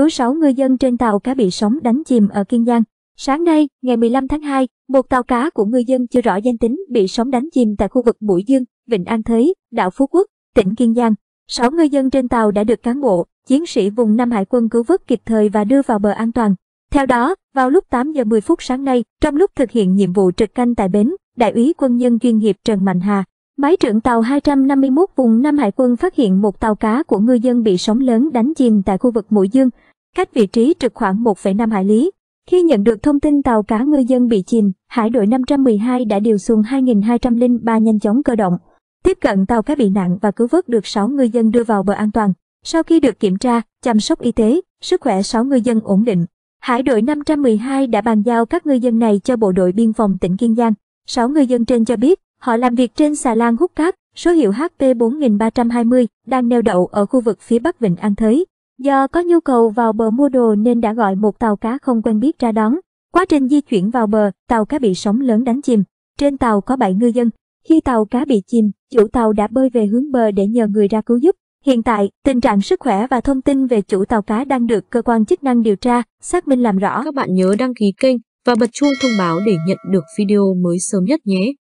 cứu 6 ngư dân trên tàu cá bị sóng đánh chìm ở Kiên Giang. Sáng nay, ngày 15 tháng 2, một tàu cá của ngư dân chưa rõ danh tính bị sóng đánh chìm tại khu vực Mũi Dương, Vịnh An Thới, đảo Phú Quốc, tỉnh Kiên Giang. 6 ngư dân trên tàu đã được cán bộ, chiến sĩ vùng Nam Hải quân cứu vớt kịp thời và đưa vào bờ an toàn. Theo đó, vào lúc 8 giờ 10 phút sáng nay, trong lúc thực hiện nhiệm vụ trực canh tại bến, Đại úy quân nhân chuyên nghiệp Trần Mạnh Hà, máy trưởng tàu 251 vùng Nam Hải quân phát hiện một tàu cá của ngư dân bị sóng lớn đánh chìm tại khu vực Mũi Dương, cách vị trí trực khoảng 1,5 hải lý. Khi nhận được thông tin tàu cá ngư dân bị chìm, hải đội 512 đã điều xuồng 2203 nhanh chóng cơ động, tiếp cận tàu cá bị nạn và cứu vớt được 6 ngư dân đưa vào bờ an toàn. Sau khi được kiểm tra, chăm sóc y tế, sức khỏe 6 ngư dân ổn định. Hải đội 512 đã bàn giao các ngư dân này cho bộ đội biên phòng tỉnh Kiên Giang. 6 ngư dân trên cho biết, họ làm việc trên xà lan hút cát, số hiệu HP 4320 đang neo đậu ở khu vực phía bắc Vịnh An Thới. Do có nhu cầu vào bờ mua đồ nên đã gọi một tàu cá không quen biết ra đón. Quá trình di chuyển vào bờ, tàu cá bị sóng lớn đánh chìm. Trên tàu có 7 ngư dân. Khi tàu cá bị chìm, chủ tàu đã bơi về hướng bờ để nhờ người ra cứu giúp. Hiện tại, tình trạng sức khỏe và thông tin về chủ tàu cá đang được cơ quan chức năng điều tra, xác minh làm rõ. Các bạn nhớ đăng ký kênh và bật chuông thông báo để nhận được video mới sớm nhất nhé.